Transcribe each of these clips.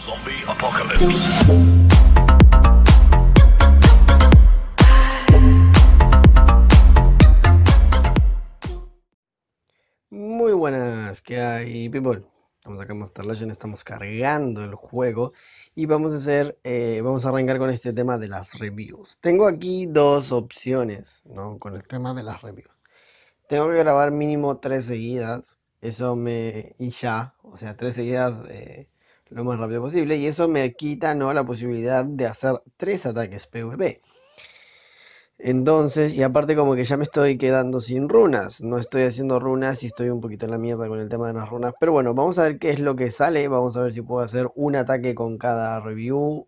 Zombie Apocalypse. Muy buenas, ¿qué hay, people? Vamos a en Monster estamos cargando el juego y vamos a hacer, eh, vamos a arrancar con este tema de las reviews. Tengo aquí dos opciones, ¿no? Con el tema de las reviews. Tengo que grabar mínimo tres seguidas, eso me y ya, o sea, tres seguidas eh, lo más rápido posible y eso me quita ¿no? la posibilidad de hacer tres ataques PvP. Entonces, y aparte como que ya me estoy quedando sin runas, no estoy haciendo runas y estoy un poquito en la mierda con el tema de las runas, pero bueno, vamos a ver qué es lo que sale, vamos a ver si puedo hacer un ataque con cada review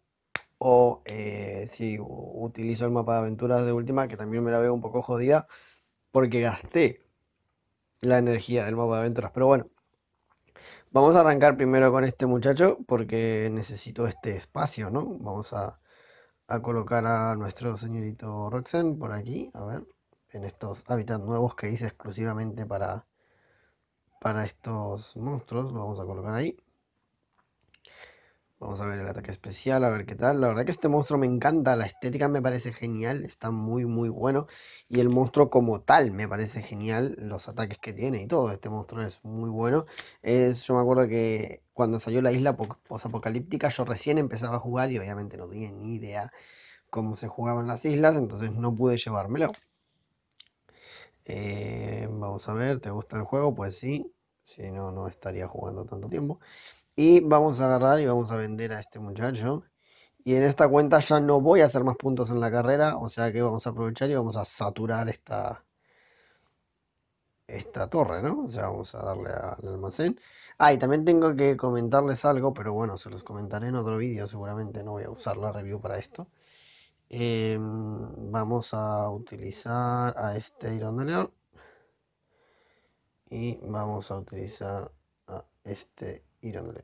o eh, si utilizo el mapa de aventuras de última, que también me la veo un poco jodida porque gasté la energía del mapa de aventuras, pero bueno, Vamos a arrancar primero con este muchacho porque necesito este espacio, ¿no? Vamos a, colocar a nuestro señorito Roxen por aquí, a ver, en estos hábitats nuevos que hice exclusivamente para, para estos monstruos, lo vamos a colocar ahí. Vamos a ver el ataque especial, a ver qué tal. La verdad que este monstruo me encanta, la estética me parece genial, está muy muy bueno. Y el monstruo como tal me parece genial, los ataques que tiene y todo. Este monstruo es muy bueno. yo me acuerdo que cuando salió la isla apocalíptica yo recién empezaba a jugar y obviamente no tenía ni idea cómo se jugaban las islas, entonces no pude llevármelo. Eh, vamos a ver, ¿te gusta el juego? Pues sí, si no, no estaría jugando tanto tiempo. Y vamos a agarrar y vamos a vender a este muchacho. Y en esta cuenta ya no voy a hacer más puntos en la carrera, o sea que vamos a aprovechar y vamos a saturar esta, esta torre, ¿no? O sea, vamos a darle al almacén. Ah, y también tengo que comentarles algo, pero bueno, se los comentaré en otro vídeo seguramente, no voy a usar la review para esto. Eh, vamos a utilizar a este Iron Y vamos a utilizar a este irándole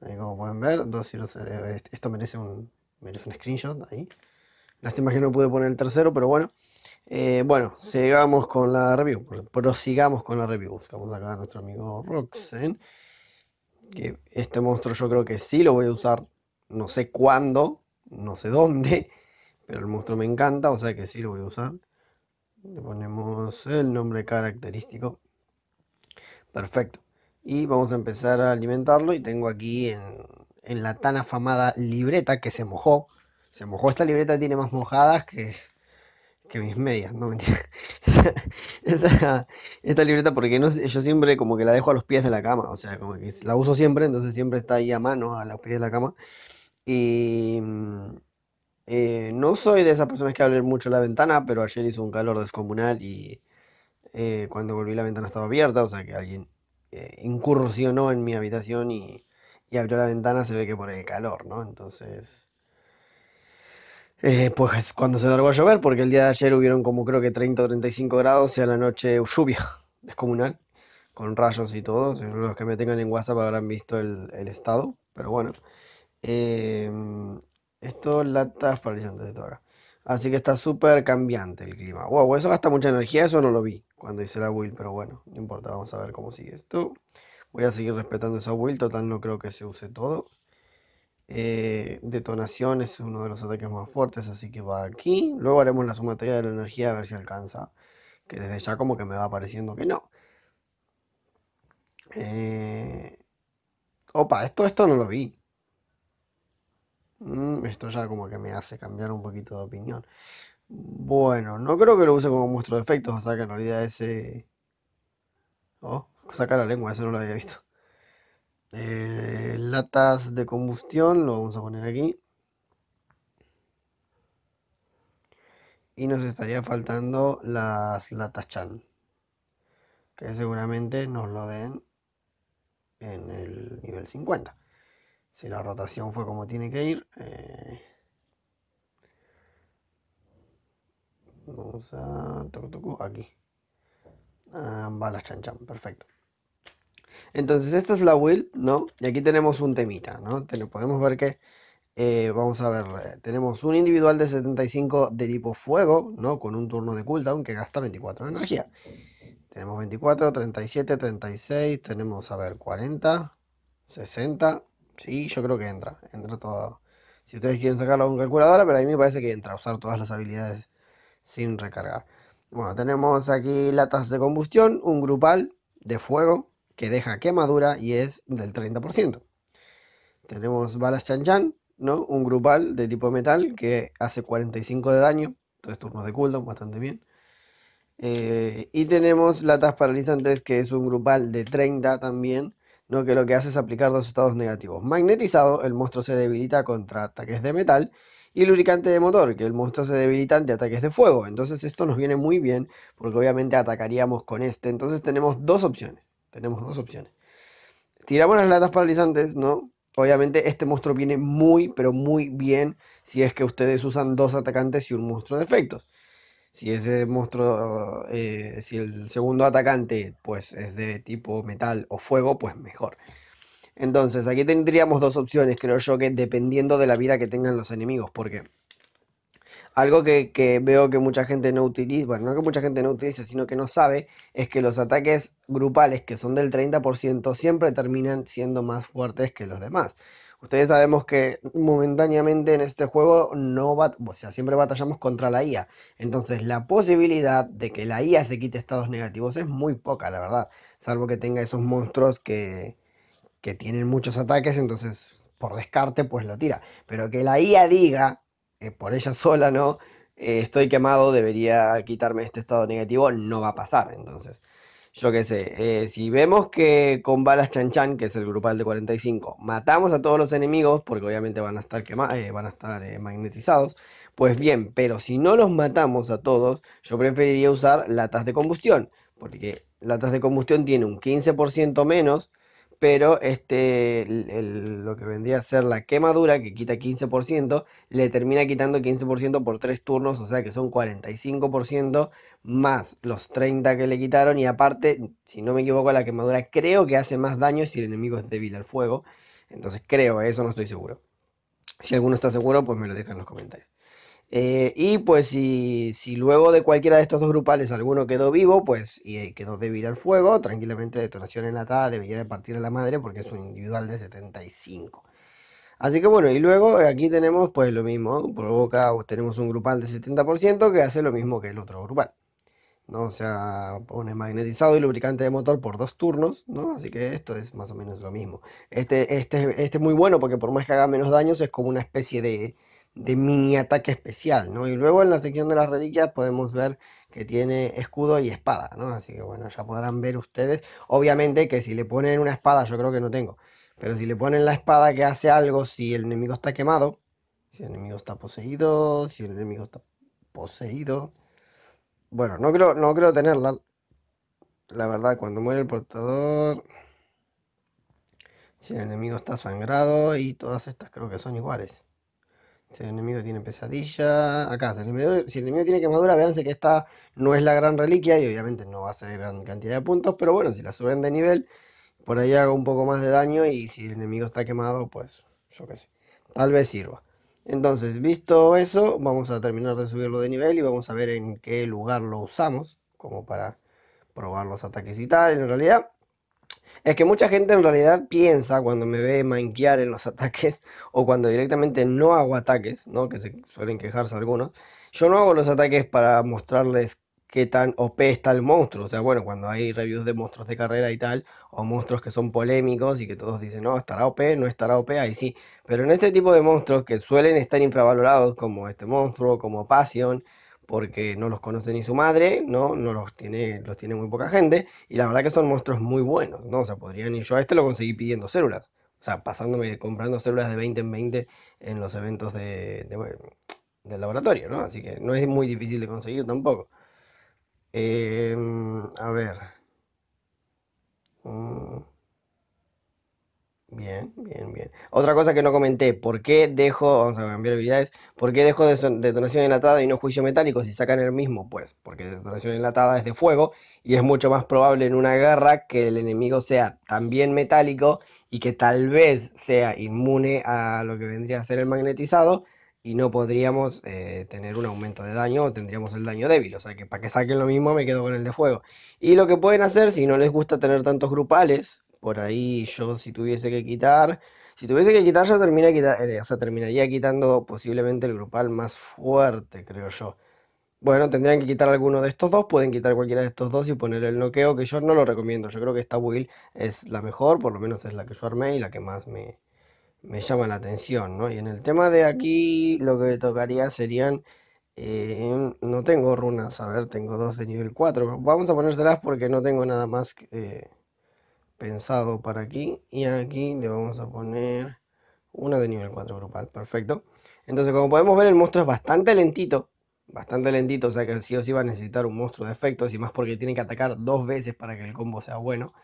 Ahí como pueden ver, dos eh, este, esto merece un, merece un screenshot ahí. Lástima que no pude poner el tercero, pero bueno. Eh, bueno, sigamos con la review. Prosigamos con la review. Buscamos acá a nuestro amigo Roxen. Que este monstruo yo creo que sí lo voy a usar. No sé cuándo, no sé dónde. Pero el monstruo me encanta, o sea que sí lo voy a usar. Le ponemos el nombre característico. Perfecto y vamos a empezar a alimentarlo y tengo aquí en, la tan afamada libreta que se mojó, se mojó esta libreta, tiene más mojadas que, que mis medias, no mentira, esta, libreta porque no, yo siempre como que la dejo a los pies de la cama, o sea, como que la uso siempre, entonces siempre está ahí a mano, a los pies de la cama, y... Eh, no soy de esas personas que hablen mucho la ventana, pero ayer hizo un calor descomunal y eh, cuando volví la ventana estaba abierta, o sea que alguien eh, incursionó en mi habitación y, abrió la ventana, se ve que por el calor, ¿no? Entonces, eh, pues cuando se largó a llover, porque el día de ayer hubieron como creo que 30 o 35 grados y a la noche lluvia descomunal, con rayos y todo. Los que me tengan en WhatsApp habrán visto el, estado, pero bueno. Eh, esto la paralizantes de todo acá. Así que está súper cambiante el clima. Wow, eso gasta mucha energía, eso no lo vi cuando hice la Will, pero bueno, no importa, vamos a ver cómo sigue esto. Voy a seguir respetando esa build, total no creo que se use todo. Eh, detonación es uno de los ataques más fuertes, así que va aquí. Luego haremos la sumatoria de la energía a ver si alcanza, que desde ya como que me va pareciendo que no. Eh, opa, esto, esto no lo vi. Mm, esto ya como que me hace cambiar un poquito de opinión. Bueno, no creo que lo use como muestro de efectos, o sea que en realidad ese... Oh, saca la lengua, eso no lo había visto. Eh, latas de combustión, lo vamos a poner aquí. Y nos estaría faltando las latas chan. Que seguramente nos lo den en el nivel 50. Si la rotación fue como tiene que ir. Eh, Vamos a... Aquí. balas ah, chan chan, perfecto. Entonces esta es la will, ¿no? Y aquí tenemos un temita, ¿no? podemos ver que... Eh, vamos a ver, eh, tenemos un individual de 75 de tipo fuego, ¿no? Con un turno de cooldown que gasta 24 de energía. Tenemos 24, 37, 36, tenemos, a ver, 40, 60. Sí, yo creo que entra, entra todo. Si ustedes quieren sacarlo a un calculadora, pero a mí me parece que entra a usar todas las habilidades sin recargar. Bueno, tenemos aquí latas de combustión, un grupal de fuego que deja quemadura y es del 30%. Tenemos balas chan ¿no? Un grupal de tipo metal que hace 45 de daño, tres turnos de cooldown, bastante bien. Eh, y tenemos latas paralizantes, que es un grupal de 30 también, ¿no? que lo que hace es aplicar dos estados negativos. Magnetizado, el monstruo se debilita contra ataques de metal y lubricante de motor, que el monstruo se debilitante ataques de fuego. Entonces esto nos viene muy bien porque obviamente atacaríamos con este. Entonces tenemos dos opciones. Tenemos dos opciones. Tiramos las latas paralizantes, ¿no? Obviamente este monstruo viene muy, pero muy bien si es que ustedes usan dos atacantes y un monstruo de efectos. Si ese monstruo, eh, si el segundo atacante pues es de tipo metal o fuego, pues mejor. Entonces, aquí tendríamos dos opciones, creo yo, que dependiendo de la vida que tengan los enemigos, porque algo que, veo que mucha gente no utiliza, bueno, no que mucha gente no utilice, sino que no sabe, es que los ataques grupales, que son del 30%, siempre terminan siendo más fuertes que los demás. Ustedes sabemos que momentáneamente en este juego no va, o sea, siempre batallamos contra la IA. Entonces la posibilidad de que la IA se quite estados negativos es muy poca, la verdad. Salvo que tenga esos monstruos que, que tienen muchos ataques, entonces por descarte pues lo tira. Pero que la IA diga, eh, por ella sola, ¿no? Eh, estoy quemado, debería quitarme este estado negativo, no va a pasar. Entonces, yo qué sé, eh, si vemos que con balas chanchan, que es el grupal de 45, matamos a todos los enemigos, porque obviamente van a estar, quemados, van a estar magnetizados, pues bien, pero si no los matamos a todos, yo preferiría usar latas de combustión, porque latas de combustión tiene un 15% menos pero este, lo que vendría a ser la quemadura, que quita 15%, le termina quitando 15% por 3 turnos, o sea que son 45% más los 30 que le quitaron. Y aparte, si no me equivoco, la quemadura creo que hace más daño si el enemigo es débil al fuego. Entonces creo, eso no estoy seguro. Si alguno está seguro, pues me lo dejan en los comentarios. Eh, y pues si, luego de cualquiera de estos dos grupales alguno quedó vivo, pues y eh, quedó débil al fuego, tranquilamente detonación enlatada debería de partir a la madre porque es un individual de 75. Así que bueno, y luego aquí tenemos pues lo mismo, provoca, tenemos un grupal de 70% que hace lo mismo que el otro grupal. ¿no? O sea, pone magnetizado y lubricante de motor por dos turnos, ¿no? Así que esto es más o menos lo mismo. Este, este, este es muy bueno porque por más que haga menos daños es como una especie de de mini ataque especial, ¿no? Y luego en la sección de las reliquias podemos ver que tiene escudo y espada, ¿no? Así que bueno, ya podrán ver ustedes. Obviamente que si le ponen una espada, yo creo que no tengo, pero si le ponen la espada que hace algo, si el enemigo está quemado, si el enemigo está poseído, si el enemigo está poseído. Bueno, no creo, no creo tenerla. La verdad, cuando muere el portador... Si el enemigo está sangrado y todas estas creo que son iguales. Si el enemigo tiene pesadilla. Acá, si el, enemigo, tiene quemadura, véanse que esta no es la gran reliquia y obviamente no va a ser gran cantidad de puntos, pero bueno, si la suben de nivel, por ahí hago un poco más de daño y si el enemigo está quemado, pues yo qué sé. Tal vez sirva. Entonces, visto eso, vamos a terminar de subirlo de nivel y vamos a ver en qué lugar lo usamos, como para probar los ataques y tal. En realidad, es que mucha gente en realidad piensa cuando me ve manquear en los ataques o cuando directamente no hago ataques, ¿no? Que se suelen quejarse algunos. Yo no hago los ataques para mostrarles qué tan OP está el monstruo. O sea, bueno, cuando hay reviews de monstruos de carrera y tal, o monstruos que son polémicos y que todos dicen, no, estará OP, no estará OP, ahí sí. Pero en este tipo de monstruos que suelen estar infravalorados, como este monstruo, como Passion, porque no los conoce ni su madre, ¿no? No los tiene, los tiene muy poca gente, y la verdad que son monstruos muy buenos, ¿no? O sea, podrían ir yo a este lo conseguí pidiendo células, o sea, pasándome, comprando células de 20 en 20 en los eventos de, del laboratorio, ¿no? Así que no es muy difícil de conseguir tampoco. Eh, a ver. Mm. Bien, bien, bien. Otra cosa que no comenté, ¿por qué dejo, vamos a cambiar habilidades, ¿por qué dejo detonación enlatada y no juicio metálico si sacan el mismo? Pues porque detonación enlatada es de fuego y es mucho más probable en una guerra que el enemigo sea también metálico y que tal vez sea inmune a lo que vendría a ser el magnetizado y no podríamos eh, tener un aumento de daño o tendríamos el daño débil. O sea que para que saquen lo mismo me quedo con el de fuego. Y lo que pueden hacer si no les gusta tener tantos grupales, por ahí yo si tuviese que quitar, si tuviese que quitar yo quitar, eh, terminaría quitando posiblemente el grupal más fuerte, creo yo. Bueno, tendrían que quitar alguno de estos dos, pueden quitar cualquiera de estos dos y poner el noqueo, que yo no lo recomiendo. Yo creo que esta will es la mejor, por lo menos es la que yo armé y la que más me, llama la atención, ¿no? Y en el tema de aquí lo que tocaría serían... Eh, no tengo runas, a ver, tengo dos de nivel 4. Vamos a ponérselas porque no tengo nada más que, eh, pensado para aquí y aquí le vamos a poner una de nivel 4 grupal, perfecto. Entonces como podemos ver el monstruo es bastante lentito, bastante lentito, o sea que sí o sí va a necesitar un monstruo de efectos y más porque tiene que atacar dos veces para que el combo sea bueno.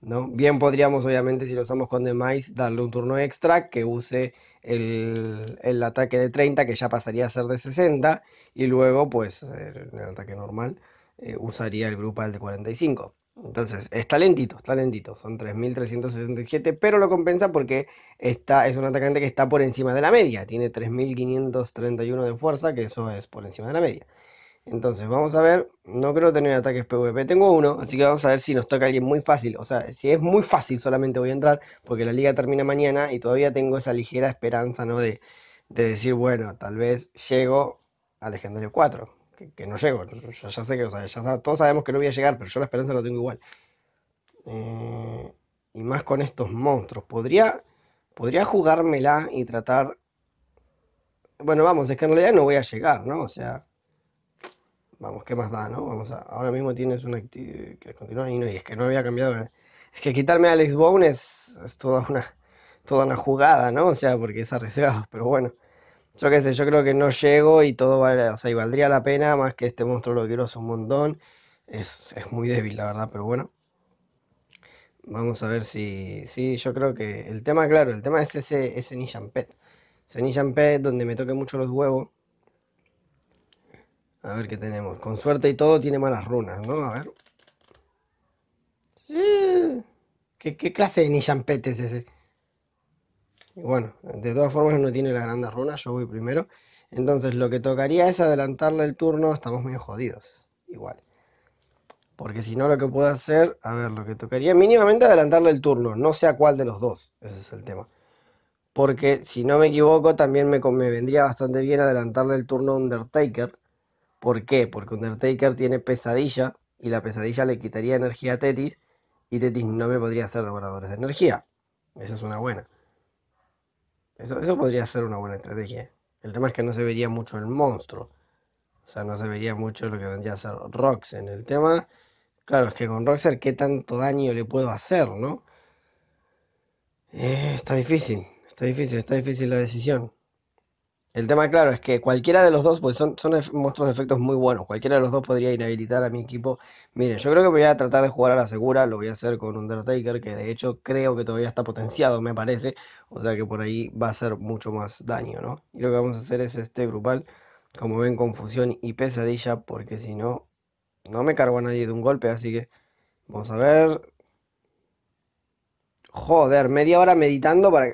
¿no? Bien podríamos obviamente si lo usamos con Demise darle un turno extra que use el, el, ataque de 30 que ya pasaría a ser de 60 y luego pues en el ataque normal eh, usaría el grupal de 45. Entonces, está lentito, está lentito. Son 3.367, pero lo compensa porque está, es un atacante que está por encima de la media. Tiene 3.531 de fuerza, que eso es por encima de la media. Entonces, vamos a ver. No creo tener ataques PvP. Tengo uno, así que vamos a ver si nos toca alguien muy fácil. O sea, si es muy fácil, solamente voy a entrar porque la liga termina mañana y todavía tengo esa ligera esperanza, ¿no? De, de decir, bueno, tal vez llego a Legendario 4 que, no llego. Ya sé que o sea, todos sabemos que no voy a llegar, pero yo la esperanza la tengo igual. Eh, y más con estos monstruos. Podría, podría jugármela y tratar. Bueno, vamos, es que en realidad no voy a llegar, ¿no? O sea. Vamos, ¿qué más da, no? Vamos a, ahora mismo tienes una actividad. que continúa y no, y es que no había cambiado. ¿eh? Es que quitarme a Alex Bone es, toda una toda una jugada, ¿no? O sea, porque es arriesgado, pero bueno. Yo qué sé, yo creo que no llego y todo vale, o sea, y valdría la pena, más que este monstruo lo quiero un montón. Es, muy débil, la verdad, pero bueno. Vamos a ver si. Sí, yo creo que. El tema, claro, el tema es ese, ese Pet. Ese Pet donde me toque mucho los huevos. A ver qué tenemos. Con suerte y todo tiene malas runas, ¿no? A ver. ¿Qué, clase de Nishampet es ese? Bueno, de todas formas no tiene la grandes runa, yo voy primero. Entonces lo que tocaría es adelantarle el turno, estamos muy jodidos. Igual. Porque si no lo que puedo hacer, a ver, lo que tocaría mínimamente adelantarle el turno, no sé a cuál de los dos, ese es el tema. Porque si no me equivoco, también me, me vendría bastante bien adelantarle el turno a Undertaker. ¿Por qué? Porque Undertaker tiene pesadilla y la pesadilla le quitaría energía a Tetis y Tetis no me podría hacer devoradores de energía. Esa es una buena. Eso, podría ser una buena estrategia. El tema es que no se vería mucho el monstruo. O sea, no se vería mucho lo que vendría a ser Roxen. El tema, claro, es que con Roxen, ¿qué tanto daño le puedo hacer, no? Eh, está difícil, está difícil, está difícil la decisión. El tema, claro, es que cualquiera de los dos, pues son, son monstruos de efectos muy buenos, cualquiera de los dos podría inhabilitar a mi equipo. Miren, yo creo que voy a tratar de jugar a la segura, lo voy a hacer con Undertaker, que de hecho creo que todavía está potenciado, me parece, o sea que por ahí va a hacer mucho más daño, ¿no? Y lo que vamos a hacer es este grupal, como ven, confusión y pesadilla, porque si no, no me cargo a nadie de un golpe, así que vamos a ver. Joder, media hora meditando para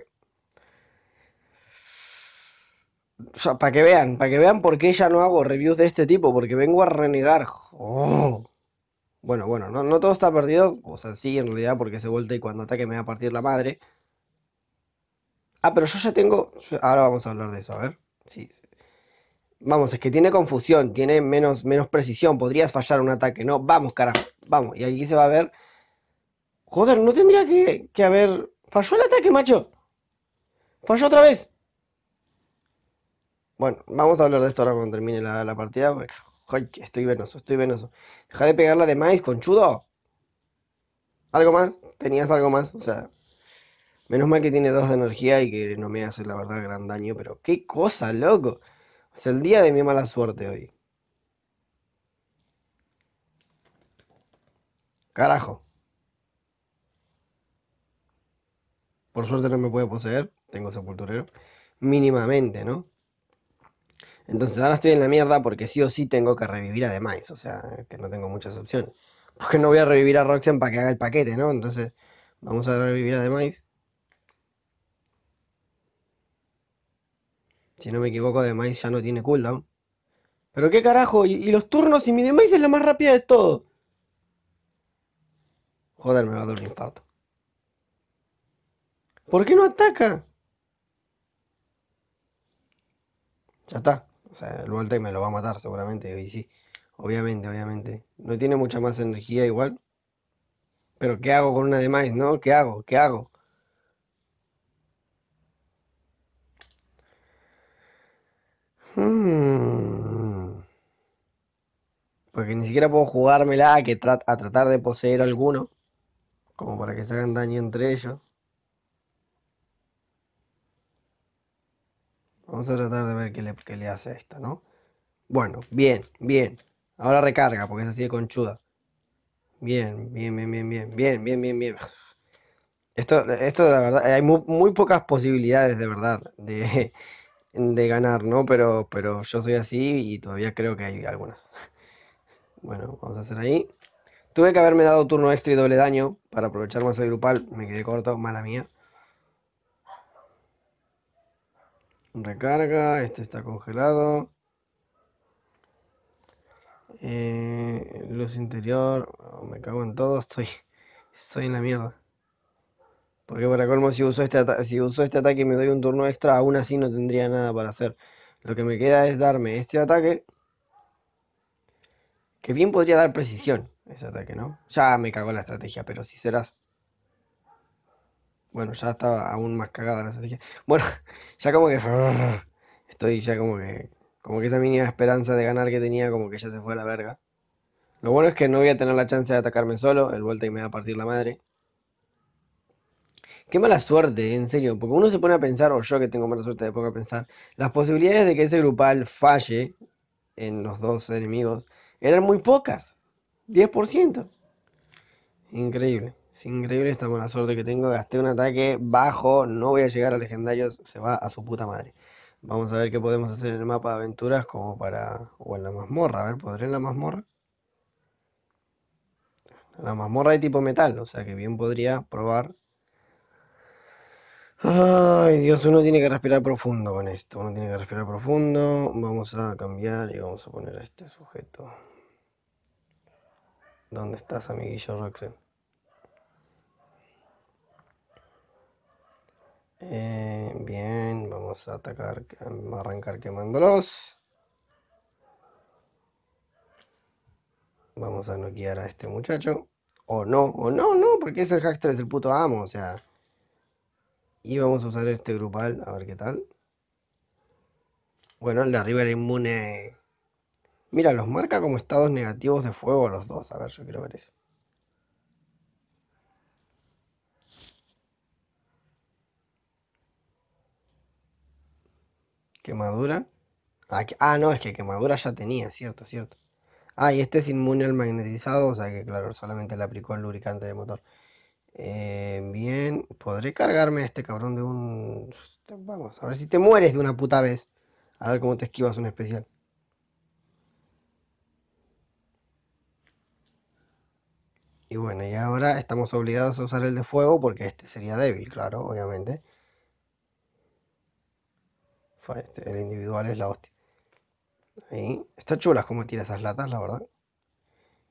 O sea, para que vean, para que vean por qué ya no hago reviews de este tipo, porque vengo a renegar. Oh. Bueno, bueno, no, todo está perdido. O sea, sí, en realidad, porque se vuelta y cuando ataque me va a partir la madre. Ah, pero yo ya tengo. Ahora vamos a hablar de eso, a ver. Sí, Vamos, es que tiene confusión, tiene menos, menos precisión. Podrías fallar un ataque, ¿no? Vamos, carajo. Vamos, y aquí se va a ver. Joder, no tendría que, que haber. Falló el ataque, macho. Falló otra vez. Bueno, vamos a hablar de esto ahora cuando termine la, partida. Porque, estoy venoso, estoy venoso. Deja de pegarla de maíz, conchudo. ¿Algo más? ¿Tenías algo más? O sea, menos mal que tiene dos de energía y que no me hace la verdad gran daño. Pero qué cosa, loco. Es el día de mi mala suerte hoy. Carajo. Por suerte no me puede poseer. Tengo sepulturero. Mínimamente, ¿no? Entonces ahora estoy en la mierda porque sí o sí tengo que revivir a The o sea, que no tengo muchas opciones. Porque no voy a revivir a Roxanne para que haga el paquete, ¿no? Entonces, vamos a revivir a The Si no me equivoco, The ya no tiene cooldown. Pero qué carajo, y, los turnos y mi Demais es la más rápida de todo. Joder, me va a dar un infarto. ¿Por qué no ataca? Ya está. O sea, el me lo va a matar seguramente, y sí. Obviamente, obviamente. No tiene mucha más energía igual. Pero ¿qué hago con una de más, no? ¿Qué hago? ¿Qué hago? Hmm. Porque ni siquiera puedo jugármela a, que a tratar de poseer alguno. Como para que se hagan daño entre ellos. Vamos a tratar de ver qué le, hace a esta, ¿no? Bueno, bien, bien. Ahora recarga, porque es así de conchuda. Bien, bien, bien, bien, bien, bien, bien, bien, bien. Esto, esto la verdad, hay muy, muy pocas posibilidades de verdad de, ganar, ¿no? Pero, pero yo soy así y todavía creo que hay algunas. Bueno, vamos a hacer ahí. Tuve que haberme dado turno extra y doble daño para aprovechar más el grupal. Me quedé corto, mala mía. Recarga, este está congelado. Eh, luz interior, me cago en todo, estoy, estoy en la mierda. Porque para colmo, si uso, este si uso este ataque y me doy un turno extra, aún así no tendría nada para hacer. Lo que me queda es darme este ataque. Que bien podría dar precisión ese ataque, ¿no? Ya me cagó la estrategia, pero si serás. Bueno, ya estaba aún más cagada la estrategia. Bueno, ya como que. Estoy ya como que. Como que esa mínima esperanza de ganar que tenía, como que ya se fue a la verga. Lo bueno es que no voy a tener la chance de atacarme solo. El vuelta y me va a partir la madre. Qué mala suerte, en serio. Porque uno se pone a pensar, o yo que tengo mala suerte, de poco a pensar. Las posibilidades de que ese grupal falle en los dos enemigos eran muy pocas. 10%. Increíble. Es increíble esta buena suerte que tengo. Gasté un ataque bajo. No voy a llegar a legendarios. Se va a su puta madre. Vamos a ver qué podemos hacer en el mapa de aventuras como para... O en la mazmorra. A ver, ¿podré en la mazmorra? La mazmorra de tipo metal. O sea que bien podría probar. Ay, Dios, uno tiene que respirar profundo con esto. Uno tiene que respirar profundo. Vamos a cambiar y vamos a poner a este sujeto. ¿Dónde estás, amiguillo Roxen? Eh, bien, vamos a atacar, a arrancar quemándolos. Vamos a noquear a este muchacho. O no, o no, no, porque es el Hackster, es el puto amo, o sea. Y vamos a usar este grupal, a ver qué tal. Bueno, el de arriba era inmune. Mira, los marca como estados negativos de fuego los dos. A ver, yo quiero ver eso. Quemadura. Ah, ah, no, es que quemadura ya tenía, cierto, cierto. Ah, y este es inmune al magnetizado, o sea que claro, solamente le aplicó el lubricante de motor. Eh, bien, podré cargarme este cabrón de un... Vamos, a ver si te mueres de una puta vez. A ver cómo te esquivas un especial. Y bueno, y ahora estamos obligados a usar el de fuego porque este sería débil, claro, obviamente. Este, el individual es la hostia. Ahí. Está chulas como tira esas latas, la verdad.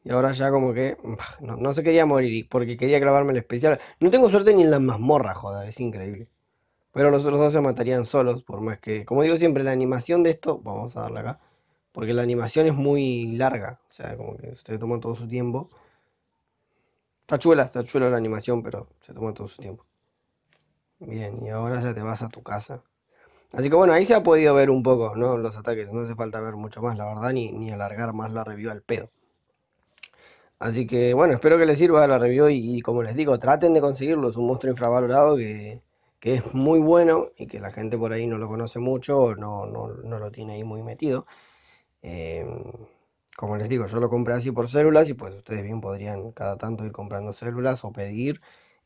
Y ahora ya como que no, se quería morir porque quería grabarme el especial. No tengo suerte ni en las mazmorras, joder, es increíble. Pero los otros dos se matarían solos, por más que... Como digo siempre, la animación de esto... Vamos a darle acá. Porque la animación es muy larga. O sea, como que se toma todo su tiempo. Está chula, está chula la animación, pero se toma todo su tiempo. Bien, y ahora ya te vas a tu casa. Así que bueno, ahí se ha podido ver un poco, Los ataques, no hace falta ver mucho más, la verdad, ni, alargar más la review al pedo. Así que bueno, espero que les sirva la review y, como les digo, traten de conseguirlo, es un monstruo infravalorado que, es muy bueno y que la gente por ahí no lo conoce mucho, no, no, lo tiene ahí muy metido. Em, como les digo, yo lo compré así por células y pues ustedes bien podrían cada tanto ir comprando células o pedir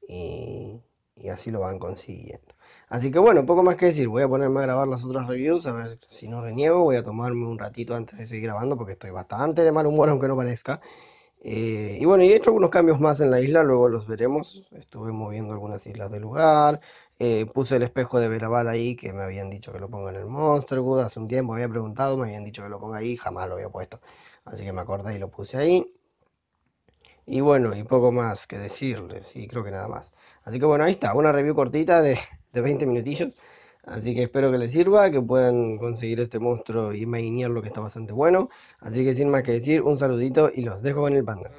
y así lo van consiguiendo. Así que bueno, poco más que decir, voy a ponerme a grabar las otras reviews, a ver si no reniego, voy a tomarme un ratito antes de seguir grabando porque estoy bastante de mal humor aunque no parezca. Eh, y bueno, y he hecho algunos cambios más en la isla, luego los veremos. Estuve moviendo algunas islas de lugar, eh, puse el espejo de Veraval ahí, que me habían dicho que lo ponga en el Monster Good hace un tiempo había preguntado, me habían dicho que lo ponga ahí, jamás lo había puesto. Así que me acordé y lo puse ahí. Y bueno, y poco más que decirles, y creo que nada más. Así que bueno, ahí está, una review cortita de, 20 minutillos. Así que espero que les sirva, que puedan conseguir este monstruo y mainear lo que está bastante bueno. Así que sin más que decir, un saludito y los dejo con el panda.